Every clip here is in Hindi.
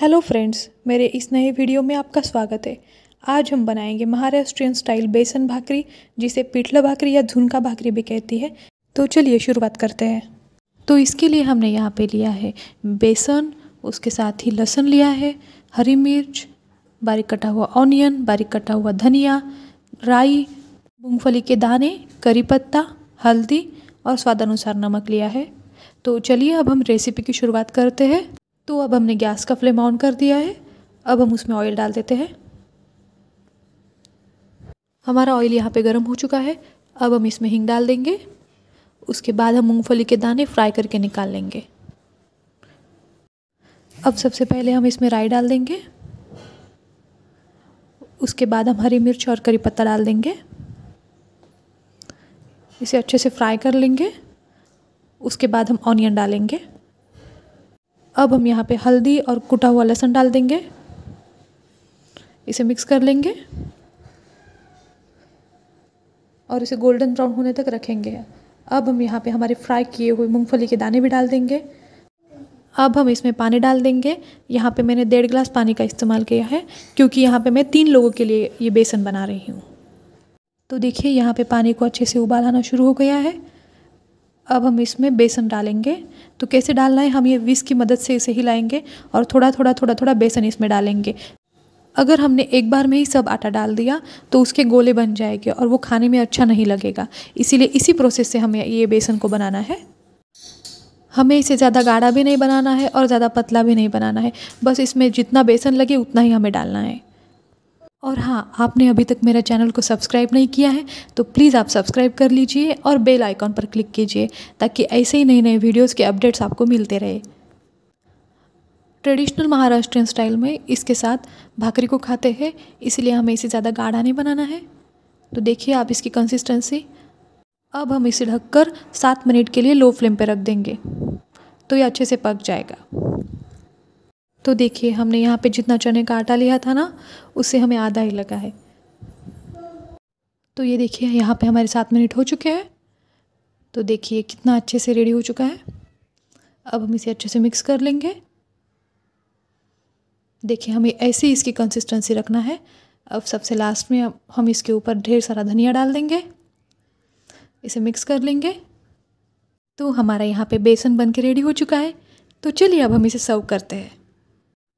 हेलो फ्रेंड्स मेरे इस नए वीडियो में आपका स्वागत है आज हम बनाएंगे महाराष्ट्रियन स्टाइल बेसन भाकरी जिसे पिठला भाकरी या झुनका भाकरी भी कहती है तो चलिए शुरुआत करते हैं तो इसके लिए हमने यहाँ पे लिया है बेसन उसके साथ ही लहसुन लिया है हरी मिर्च बारीक कटा हुआ ऑनियन बारीक कटा हुआ धनिया राई मूँगफली के दाने करी पत्ता हल्दी और स्वादानुसार नमक लिया है तो चलिए अब हम रेसिपी की शुरुआत करते हैं तो अब हमने गैस का फ्लेम ऑन कर दिया है अब हम उसमें ऑयल डाल देते हैं हमारा ऑयल यहाँ पे गर्म हो चुका है अब हम इसमें हिंग डाल देंगे उसके बाद हम मूंगफली के दाने फ्राई करके निकाल लेंगे अब सबसे पहले हम इसमें राई डाल देंगे उसके बाद हम हरी मिर्च और करी पत्ता डाल देंगे इसे अच्छे से फ्राई कर लेंगे उसके बाद हम ऑनियन डालेंगे अब हम यहाँ पे हल्दी और कुटा हुआ लहसुन डाल देंगे इसे मिक्स कर लेंगे और इसे गोल्डन ब्राउन होने तक रखेंगे अब हम यहाँ पे हमारे फ्राई किए हुए मूंगफली के दाने भी डाल देंगे अब हम इसमें पानी डाल देंगे यहाँ पे मैंने डेढ़ गिलास पानी का इस्तेमाल किया है क्योंकि यहाँ पे मैं तीन लोगों के लिए ये बेसन बना रही हूँ तो देखिए यहाँ पे पानी को अच्छे से उबाल आना शुरू हो गया है अब हम इसमें बेसन डालेंगे तो कैसे डालना है हम ये विस की मदद से इसे हिलाएंगे और थोड़ा थोड़ा थोड़ा थोड़ा बेसन इसमें डालेंगे अगर हमने एक बार में ही सब आटा डाल दिया तो उसके गोले बन जाएंगे और वो खाने में अच्छा नहीं लगेगा इसीलिए इसी प्रोसेस से हमें ये बेसन को बनाना है हमें इसे ज़्यादा गाढ़ा भी नहीं बनाना है और ज़्यादा पतला भी नहीं बनाना है बस इसमें जितना बेसन लगे उतना ही हमें डालना है और हाँ आपने अभी तक मेरा चैनल को सब्सक्राइब नहीं किया है तो प्लीज़ आप सब्सक्राइब कर लीजिए और बेल आइकॉन पर क्लिक कीजिए ताकि ऐसे ही नए नए वीडियोस के अपडेट्स आपको मिलते रहे ट्रेडिशनल महाराष्ट्रियन स्टाइल में इसके साथ भाकरी को खाते हैं इसलिए हमें इसे ज़्यादा गाढ़ा नहीं बनाना है तो देखिए आप इसकी कंसिस्टेंसी अब हम इसे ढककर सात मिनट के लिए लो फ्लेम पर रख देंगे तो ये अच्छे से पक जाएगा तो देखिए हमने यहाँ पे जितना चने का आटा लिया था ना उससे हमें आधा ही लगा है तो ये देखिए यहाँ पे हमारे सात मिनट हो चुके हैं तो देखिए कितना अच्छे से रेडी हो चुका है अब हम इसे अच्छे से मिक्स कर लेंगे देखिए हमें ऐसे ही इसकी कंसिस्टेंसी रखना है अब सबसे लास्ट में हम इसके ऊपर ढेर सारा धनिया डाल देंगे इसे मिक्स कर लेंगे तो हमारा यहाँ पे बेसन बन के रेडी हो चुका है तो चलिए अब हम इसे सर्व करते हैं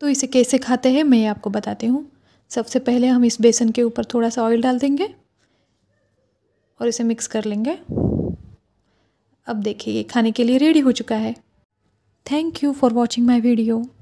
तो इसे कैसे खाते हैं मैं आपको बताती हूँ सबसे पहले हम इस बेसन के ऊपर थोड़ा सा ऑयल डाल देंगे और इसे मिक्स कर लेंगे अब देखिए ये खाने के लिए रेडी हो चुका है thank you for watching my video